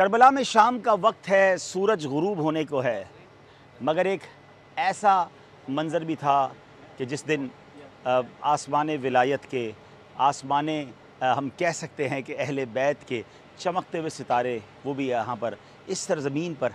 Karbala में शाम का वक्त है सूरज गुरूब होने को है मगर एक ऐसा मंज़र भी था कि जिस दिन आसमान विलायत के आसमान हम कह सकते हैं कि अहल बैत के चमकते हुए सितारे वो भी यहाँ पर इस सरजमीन पर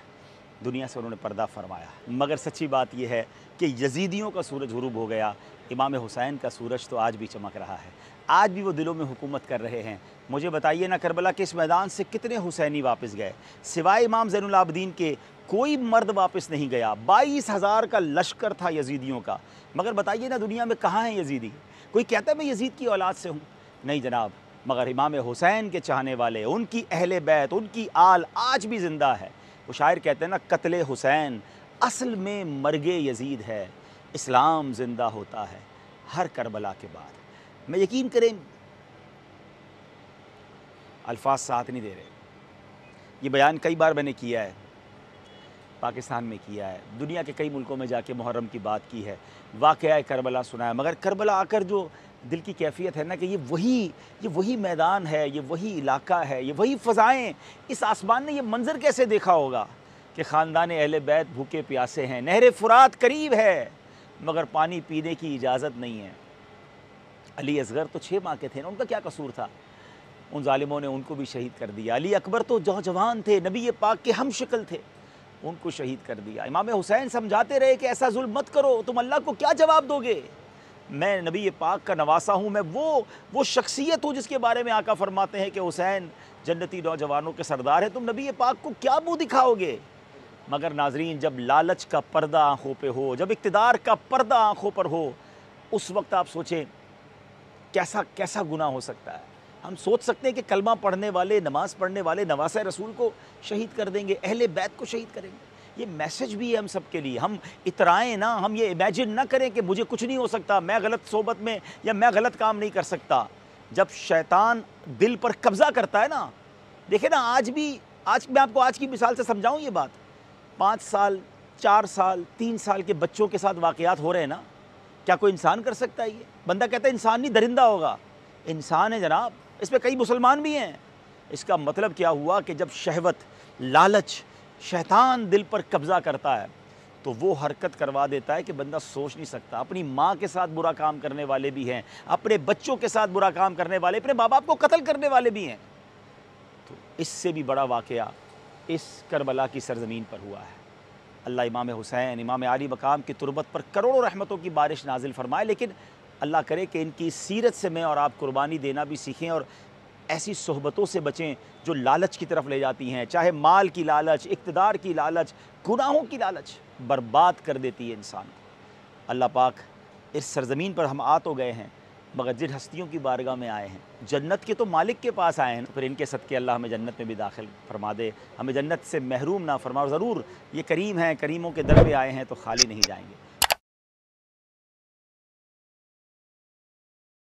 दुनिया से उन्होंने पर्दा फरमाया मगर सच्ची बात यह है कि यजीदियों का सूरज गुरूब हो गया इमाम हुसैन का सूरज तो आज भी चमक रहा है आज भी वो दिलों में हुकूमत कर रहे हैं मुझे बताइए ना करबला के इस मैदान से कितने हुसैनी वापस गए सिवाय इमाम जैनलाब्दीन के कोई मर्द वापस नहीं गया बाईस हज़ार का लश्कर था यजीदियों का मगर बताइए ना दुनिया में कहाँ हैं यजीदी कोई कहता है मैं यजीद की औलाद से हूँ नहीं जनाब मगर इमाम हुसैन के चाहने वाले उनकी अहल बैत उनकी आल आज भी ज़िंदा है वो शायर कहते हैं ना कत्ल हुसैन असल में मरगे यजीद है इस्लाम ज़िंदा होता है हर करबला के बाद मैं यकीन करें अल्फाज साथ नहीं दे रहे ये बयान कई बार मैंने किया है पाकिस्तान में किया है दुनिया के कई मुल्कों में जाके मुहर्रम की बात की है वाक़ करबला सुना है मगर करबला आकर जो दिल की कैफियत है ना कि ये वही ये वही मैदान है ये वही इलाका है ये वही फ़ज़ाएँ इस आसमान ने ये मंज़र कैसे देखा होगा कि ख़ानदान अहल बैत भूखे प्यासे हैं नहर फ़ुरात करीब है मगर पानी पीने की इजाज़त नहीं है अली असगर तो छः माह के थे ना उनका क्या कसूर था उन ालिमों ने उनको भी शहीद कर दिया अली अकबर तो जौजवान थे नबी पाक के हम शक्ल थे उनको शहीद कर दिया इमाम हुसैन समझाते रहे कि ऐसा जुल्म मत करो तुम अल्लाह को क्या जवाब दोगे मैं नबी पाक का नवासा हूँ मैं वो वो शख्सियत हूँ जिसके बारे में आका फरमाते हैं कि हुसैन जन्नती नौजवानों के सरदार है तुम नबी पाक को क्या मुँह दिखाओगे मगर नाजरीन जब लालच का पर्दा आँखों पर हो जब इकतदार का पर्दा आँखों पर हो उस वक्त आप सोचें कैसा कैसा गुना हो सकता है हम सोच सकते हैं कि कलमा पढ़ने वाले नमाज पढ़ने वाले नवास रसूल को शहीद कर देंगे अहल बैत को शहीद करेंगे ये मैसेज भी है हम सब के लिए हम इतराएं ना हम ये इमेजिन ना करें कि मुझे कुछ नहीं हो सकता मैं गलत सोबत में या मैं गलत काम नहीं कर सकता जब शैतान दिल पर कब्ज़ा करता है ना देखे ना आज भी आज मैं आपको आज की मिसाल से समझाऊँ ये बात पाँच साल चार साल तीन साल के बच्चों के साथ वाक़ हो रहे हैं ना क्या कोई इंसान कर सकता है ये बंदा कहता है इंसान नहीं दरिंदा होगा इंसान है जनाब इस पर कई मुसलमान भी हैं इसका मतलब क्या हुआ कि जब शहवत लालच शैतान दिल पर कब्ज़ा करता है तो वो हरकत करवा देता है कि बंदा सोच नहीं सकता अपनी माँ के साथ बुरा काम करने वाले भी हैं अपने बच्चों के साथ बुरा काम करने वाले अपने माँ बाप को कत्ल करने वाले भी हैं तो इससे भी बड़ा वाक़ इस करबला की सरज़मीन पर हुआ है अल्लाह इमाम हुसैन इमाम आली मकाम की तुरबत पर करोड़ों रहमतों की बारिश नाजिल फरमाए लेकिन अल्लाह करे कि इनकी सीरत से मैं और आप कुर्बानी देना भी सीखें और ऐसी सहबतों से बचें जो लालच की तरफ ले जाती हैं चाहे माल की लालच इकतदार की लालच गुनाहों की लालच बर्बाद कर देती है इंसान को अल्लाह पाक इस सरज़मीन पर हम आ तो गए हैं जिन हस्तियों की बारगाह में आए हैं जन्नत के तो मालिक के पास आए हैं तो फिर इनके के अल्लाह हमें जन्नत में भी दाखिल फरमा दे हमें जन्नत से महरूम ना फरमा ज़रूर ये करीम हैं करीमों के दर पर आए हैं तो खाली नहीं जाएंगे